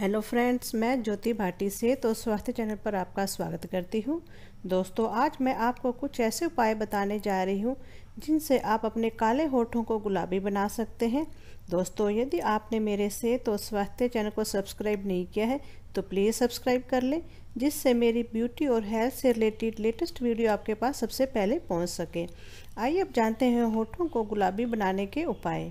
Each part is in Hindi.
हेलो फ्रेंड्स मैं ज्योति भाटी से तो स्वास्थ्य चैनल पर आपका स्वागत करती हूँ दोस्तों आज मैं आपको कुछ ऐसे उपाय बताने जा रही हूँ जिनसे आप अपने काले होठों को गुलाबी बना सकते हैं दोस्तों यदि आपने मेरे से तो स्वास्थ्य चैनल को सब्सक्राइब नहीं किया है तो प्लीज़ सब्सक्राइब कर लें जिससे मेरी ब्यूटी और हेल्थ से रिलेटेड लेटेस्ट वीडियो आपके पास सबसे पहले पहुँच सके आइए अब जानते हैं होठों को गुलाबी बनाने के उपाय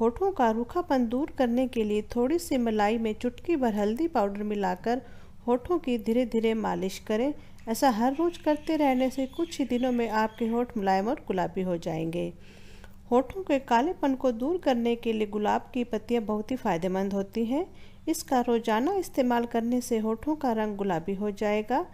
होठों का रूखापन दूर करने के लिए थोड़ी सी मलाई में चुटकी भर हल्दी पाउडर मिलाकर होठों की धीरे धीरे मालिश करें ऐसा हर रोज करते रहने से कुछ ही दिनों में आपके होठ मुलायम और गुलाबी हो जाएंगे होठों के कालेपन को दूर करने के लिए गुलाब की पत्तियां बहुत ही फायदेमंद होती हैं इसका रोजाना इस्तेमाल करने से होठों का रंग गुलाबी हो जाएगा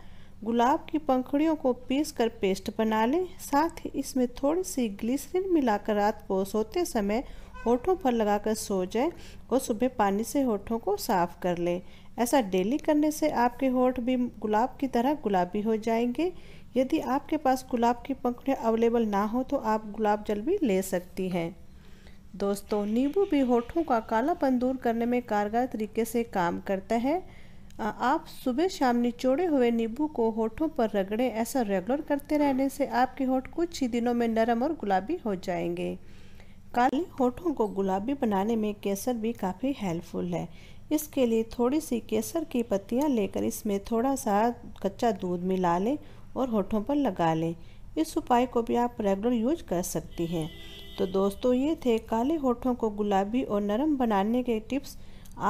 गुलाब की पंखुड़ियों को पीस कर पेस्ट बना लें साथ ही इसमें थोड़ी सी ग्लिसरिन मिलाकर रात को सोते समय होठों पर लगाकर सो जाए और सुबह पानी से होठों को साफ कर लें ऐसा डेली करने से आपके होठ भी गुलाब की तरह गुलाबी हो जाएंगे यदि आपके पास गुलाब की पंखुड़ियाँ अवेलेबल ना हो तो आप गुलाब जल भी ले सकती हैं दोस्तों नींबू भी होठों का कालापन दूर करने में कारगर तरीके से काम करता है आप सुबह शाम निचोड़े हुए नींबू को होठों पर रगड़ें ऐसा रेगुलर करते रहने से आपके होठ कुछ ही दिनों में नरम और गुलाबी हो जाएंगे काले होठों को गुलाबी बनाने में केसर भी काफ़ी हेल्पफुल है इसके लिए थोड़ी सी केसर की पत्तियां लेकर इसमें थोड़ा सा कच्चा दूध मिला लें और होठों पर लगा लें इस उपाय को भी आप रेगुलर यूज कर सकती हैं तो दोस्तों ये थे काले होठों को गुलाबी और नरम बनाने के टिप्स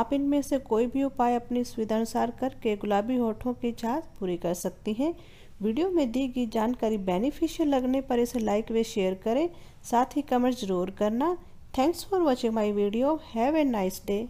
आप इनमें से कोई भी उपाय अपनी सुविधानुसार करके गुलाबी होठों की जाँच पूरी कर सकती हैं वीडियो में दी गई जानकारी बेनिफिशियल लगने पर इसे लाइक व शेयर करें साथ ही कमेंट जरूर करना thanks for watching my video have a nice day